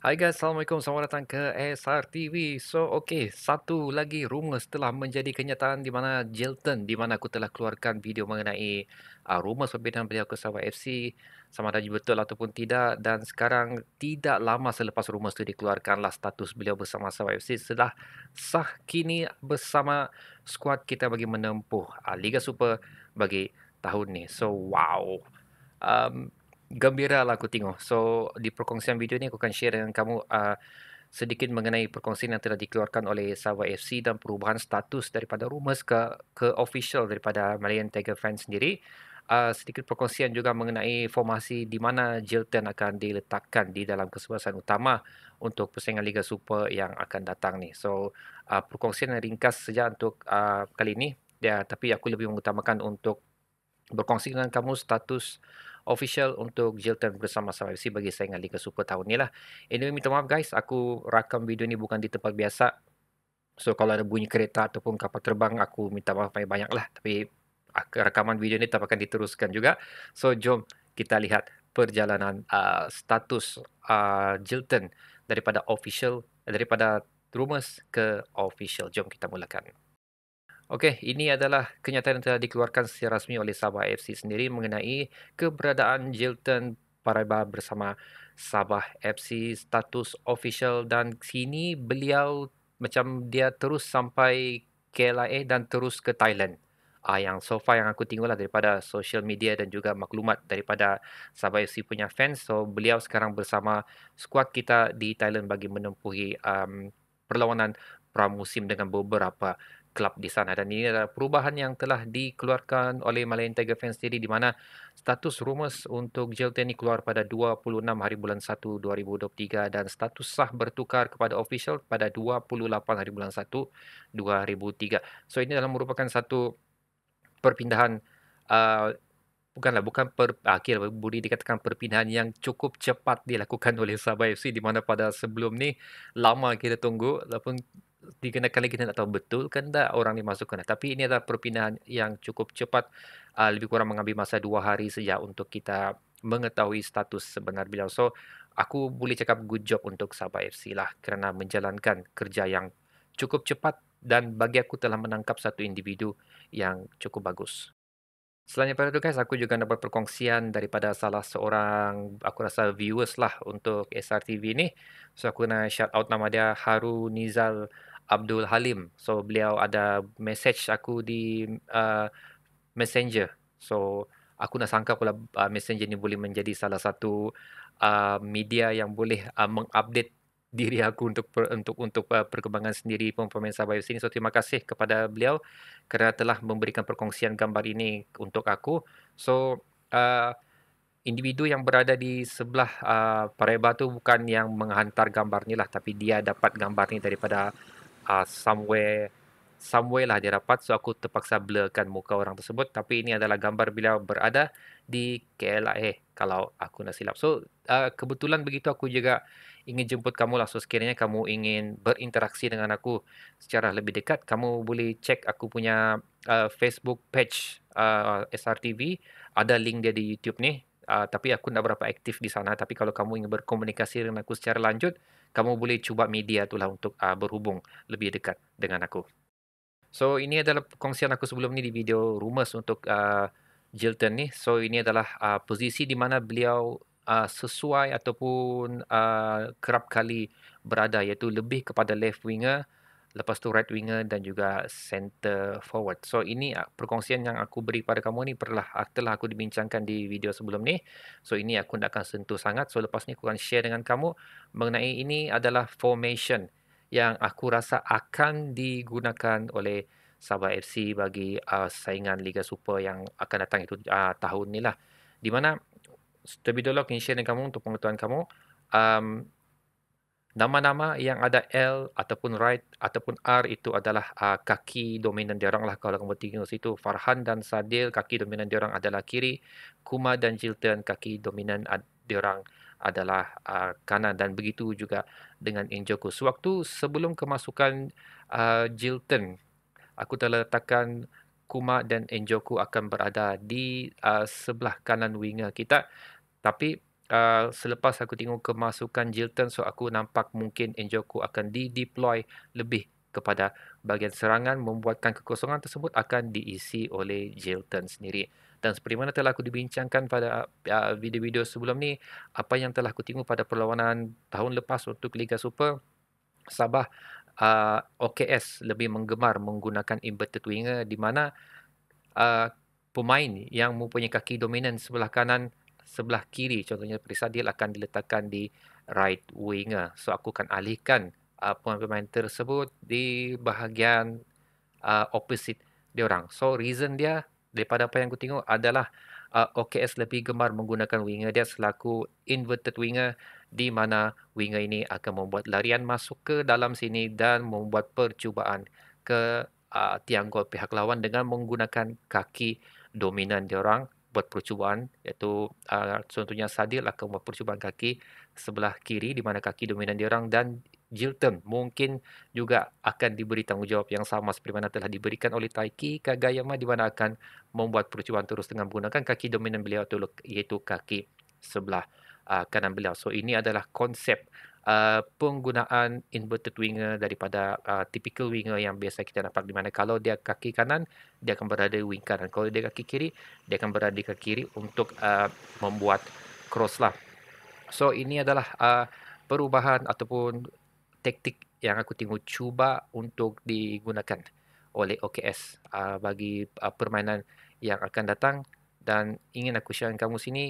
Hai guys, Assalamualaikum. Selamat datang ke SR TV. So, okay, Satu lagi rumor setelah menjadi kenyataan di mana Jilton, di mana aku telah keluarkan video mengenai uh, rumor perbedaan beliau ke Sabah FC. Sama ada betul ataupun tidak. Dan sekarang, tidak lama selepas rumor itu dikeluarkanlah status beliau bersama Sabah FC. Sudah sah kini bersama skuad kita bagi menempuh uh, Liga Super bagi tahun ni. So, wow. Um, gembira lah aku tengok. So di perkongsian video ni aku akan share dengan kamu uh, sedikit mengenai perkongsian yang telah dikeluarkan oleh Sabah FC dan perubahan status daripada rumors ke ke official daripada Malayan Tiger fans sendiri. Uh, sedikit perkongsian juga mengenai formasi di mana Jilton akan diletakkan di dalam kesebelasan utama untuk persaingan Liga Super yang akan datang ni. So uh, perkongsian yang ringkas saja untuk uh, kali ini. Ya, tapi aku lebih mengutamakan untuk berkongsi dengan kamu status official untuk Jilton bersama-sama FC bagi saya saingan Liga Super tahun ni lah. Anyway, minta maaf guys. Aku rakam video ni bukan di tempat biasa. So, kalau ada bunyi kereta ataupun kapal terbang, aku minta maaf banyak-banyak lah. Tapi, rekaman video ni tak akan diteruskan juga. So, jom kita lihat perjalanan uh, status uh, Jilton daripada official, eh, daripada rumours ke official. Jom kita mulakan. Okey, ini adalah kenyataan yang telah dikeluarkan secara rasmi oleh Sabah FC sendiri mengenai keberadaan Jilton Paraiba bersama Sabah FC status official dan sini beliau macam dia terus sampai KLIA dan terus ke Thailand. Ah, uh, yang so far yang aku tengoklah daripada social media dan juga maklumat daripada Sabah FC punya fans. So, beliau sekarang bersama skuad kita di Thailand bagi menempuhi um, perlawanan pramusim dengan beberapa club di sana dan ini adalah perubahan yang telah dikeluarkan oleh Malayan Tiger Fans sendiri di mana status rumus untuk Jelten ini keluar pada 26 hari bulan 1 2023 dan status sah bertukar kepada official pada 28 hari bulan 1 2003. So ini adalah merupakan satu perpindahan uh, bukanlah bukan per akhir ah, lah, budi dikatakan perpindahan yang cukup cepat dilakukan oleh Sabah FC di mana pada sebelum ni lama kita tunggu walaupun dikenakan lagi kita nak tahu betul kan tak orang ni masuk kena. Tapi ini adalah perpindahan yang cukup cepat. Uh, lebih kurang mengambil masa dua hari saja untuk kita mengetahui status sebenar beliau. So, aku boleh cakap good job untuk Sabah FC lah kerana menjalankan kerja yang cukup cepat dan bagi aku telah menangkap satu individu yang cukup bagus. Selain daripada itu guys, aku juga dapat perkongsian daripada salah seorang aku rasa viewers lah untuk SRTV ni. So aku nak shout out nama dia Haru Nizal Abdul Halim. So beliau ada message aku di uh, Messenger. So aku nak sangka pula uh, Messenger ni boleh menjadi salah satu uh, media yang boleh uh, mengupdate diri aku untuk per, untuk untuk uh, perkembangan sendiri pun pemain Sabah FC ini. So terima kasih kepada beliau kerana telah memberikan perkongsian gambar ini untuk aku. So uh, individu yang berada di sebelah uh, Pareba tu bukan yang menghantar gambar ni lah tapi dia dapat gambar ni daripada uh, somewhere somewhere lah dia dapat so aku terpaksa blurkan muka orang tersebut tapi ini adalah gambar beliau berada di KL eh kalau aku nak silap so uh, kebetulan begitu aku juga ingin jemput kamu lah so sekiranya kamu ingin berinteraksi dengan aku secara lebih dekat kamu boleh cek aku punya uh, Facebook page uh, SRTV ada link dia di YouTube ni uh, tapi aku tak berapa aktif di sana tapi kalau kamu ingin berkomunikasi dengan aku secara lanjut kamu boleh cuba media itulah untuk uh, berhubung lebih dekat dengan aku. So ini adalah kongsian aku sebelum ni di video rumours untuk uh, ah, Jilton ni. So ini adalah uh, posisi di mana beliau uh, sesuai ataupun uh, kerap kali berada iaitu lebih kepada left winger lepas tu right winger dan juga center forward. So ini ah, perkongsian yang aku beri pada kamu ni perlah ah, telah aku dibincangkan di video sebelum ni. So ini aku tidak akan sentuh sangat. So lepas ni aku akan share dengan kamu mengenai ini adalah formation yang aku rasa akan digunakan oleh Sabah FC bagi uh, saingan Liga Super yang akan datang itu uh, tahun ni lah. Di mana terlebih dahulu aku ingin share dengan kamu untuk pengetahuan kamu. Um, Nama-nama yang ada L ataupun right ataupun R itu adalah uh, kaki dominan dia lah kalau kamu tengok situ. Farhan dan Sadil kaki dominan dia adalah kiri. Kuma dan Jilton kaki dominan ad- adalah uh, kanan dan begitu juga dengan Injoku. Sewaktu sebelum kemasukan uh, ah, Jilton, aku telah letakkan Kuma dan Injoku akan berada di uh, sebelah kanan winger kita. Tapi uh, selepas aku tengok kemasukan Jilton so aku nampak mungkin Enjoku akan di-deploy lebih kepada bahagian serangan membuatkan kekosongan tersebut akan diisi oleh Jilton sendiri. Dan seperti mana telah aku dibincangkan pada uh, video-video sebelum ni, apa yang telah aku tengok pada perlawanan tahun lepas untuk Liga Super, Sabah uh, ah, OKS lebih menggemar menggunakan inverted winger di mana uh, pemain yang mempunyai kaki dominan sebelah kanan sebelah kiri contohnya Prisadil akan diletakkan di right winger. Ah. So aku akan alihkan uh, ah, pemain pemain tersebut di bahagian uh, opposite dia orang. So reason dia daripada apa yang aku tengok adalah uh, OKS lebih gemar menggunakan winger dia selaku inverted winger di mana winger ini akan membuat larian masuk ke dalam sini dan membuat percubaan ke uh, tiang gol pihak lawan dengan menggunakan kaki dominan dia orang buat percubaan iaitu uh, contohnya Sadil lah akan membuat percubaan kaki sebelah kiri di mana kaki dominan dia orang dan Jilton mungkin juga akan diberi tanggungjawab yang sama seperti mana telah diberikan oleh Taiki Kagayama di mana akan membuat percubaan terus dengan menggunakan kaki dominan beliau iaitu kaki sebelah uh, kanan beliau. So ini adalah konsep Uh, penggunaan inverted winger daripada uh, typical winger yang biasa kita dapat di mana kalau dia kaki kanan dia akan berada di wing kanan kalau dia kaki kiri dia akan berada di kaki kiri untuk uh, membuat cross lah so ini adalah uh, perubahan ataupun taktik yang aku tengok cuba untuk digunakan oleh OKS uh, bagi uh, permainan yang akan datang dan ingin aku share dengan kamu sini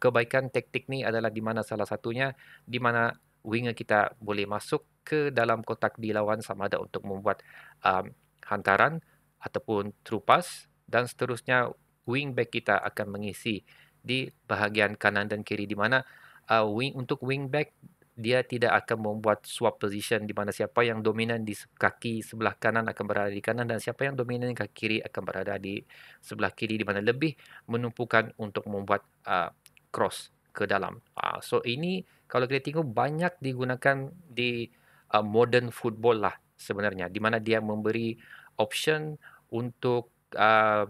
kebaikan taktik ni adalah di mana salah satunya di mana winger kita boleh masuk ke dalam kotak di lawan sama ada untuk membuat um, hantaran ataupun through pass dan seterusnya wing back kita akan mengisi di bahagian kanan dan kiri di mana uh, wing untuk wing back dia tidak akan membuat swap position di mana siapa yang dominan di kaki sebelah kanan akan berada di kanan dan siapa yang dominan di kaki kiri akan berada di sebelah kiri di mana lebih menumpukan untuk membuat uh, cross ke dalam. Uh, so ini kalau kita tengok banyak digunakan di uh, modern football lah sebenarnya di mana dia memberi option untuk uh,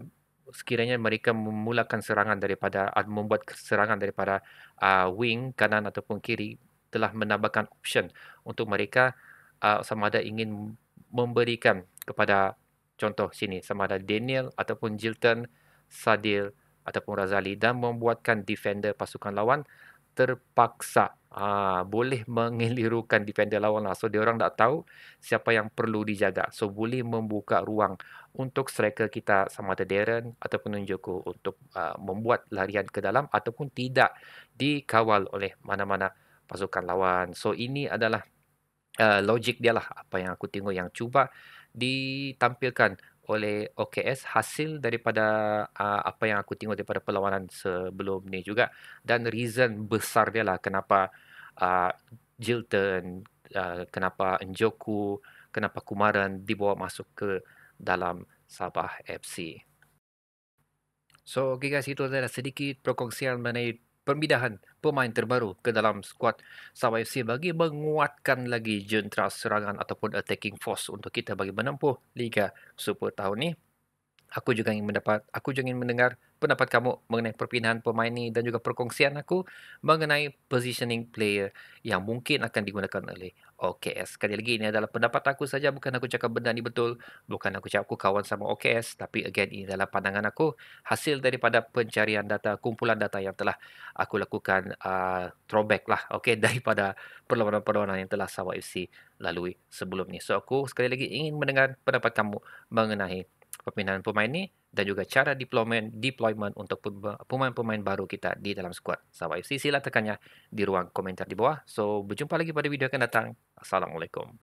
sekiranya mereka memulakan serangan daripada uh, membuat serangan daripada uh, wing kanan ataupun kiri telah menambahkan option untuk mereka uh, sama ada ingin memberikan kepada contoh sini sama ada Daniel ataupun Jilton Sadil ataupun Razali dan membuatkan defender pasukan lawan terpaksa ha, boleh mengelirukan defender lawan lah. So, dia orang tak tahu siapa yang perlu dijaga. So, boleh membuka ruang untuk striker kita sama ada Darren ataupun Njoko untuk ha, membuat larian ke dalam ataupun tidak dikawal oleh mana-mana pasukan lawan. So, ini adalah uh, logik dia lah apa yang aku tengok yang cuba ditampilkan oleh OKS hasil daripada uh, apa yang aku tengok daripada perlawanan sebelum ni juga dan reason besar dia lah kenapa uh, Jilton, uh, kenapa Njoku, kenapa Kumaran dibawa masuk ke dalam Sabah FC. So, okay guys, itu adalah sedikit perkongsian mengenai pemindahan pemain terbaru ke dalam skuad Sabah FC bagi menguatkan lagi jentera serangan ataupun attacking force untuk kita bagi menempuh Liga Super tahun ini. Aku juga ingin mendapat, aku juga ingin mendengar pendapat kamu mengenai perpindahan pemain ini dan juga perkongsian aku mengenai positioning player yang mungkin akan digunakan oleh OKS. Sekali lagi ini adalah pendapat aku saja, bukan aku cakap benda ini betul, bukan aku cakap aku kawan sama OKS, tapi again ini adalah pandangan aku hasil daripada pencarian data, kumpulan data yang telah aku lakukan uh, throwback lah, okay, daripada perlawanan-perlawanan yang telah Sawa FC lalui sebelum ni. So aku sekali lagi ingin mendengar pendapat kamu mengenai Pemindahan pemain ini dan juga cara deployment deployment untuk pemain-pemain baru kita di dalam squad. Sahabat FC sila tekannya di ruang komentar di bawah. So berjumpa lagi pada video akan datang. Assalamualaikum.